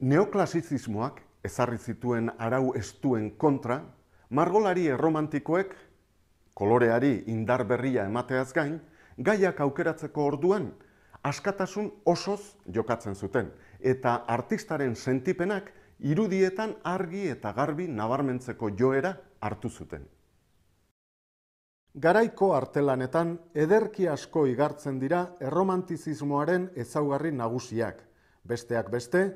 Neoklasizismoak ezarri zituen arau estuen kontra, margolari erromantikoek koloreari indar berria emateaz gain, gaiak aukeratzeko orduan askatasun osoz jokatzen zuten eta artistaren sentipenak irudietan argi eta garbi nabarmentzeko joera hartu zuten. Garaiko artelanetan ederki asko igartzen dira erromantizismoaren ezaugarri nagusiak. Besteak beste,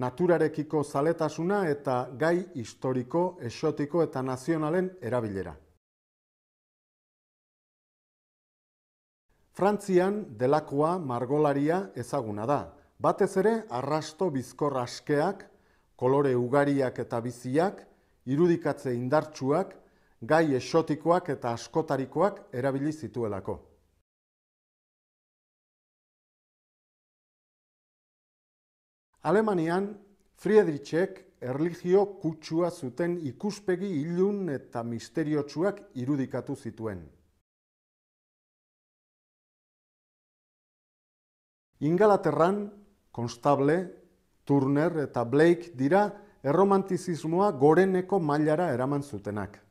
naturarekiko zaletasuna eta gai historiko, esotiko eta nazionalen erabilera. Frantzian delakoa margolaria ezaguna da. Batez ere, arrasto bizkor askeak, kolore ugariak eta biziak, irudikatze indartsuak, gai esotikoak eta askotarikoak erabili zituelako. Alemanian Friedrichek erlijio kutsua zuten ikuspegi ilun eta misteriotsuak irudikatu zituen. Ingalaterran, Konstable, Turner eta Blake dira erromantizismoa goreneko mailara eraman zutenak.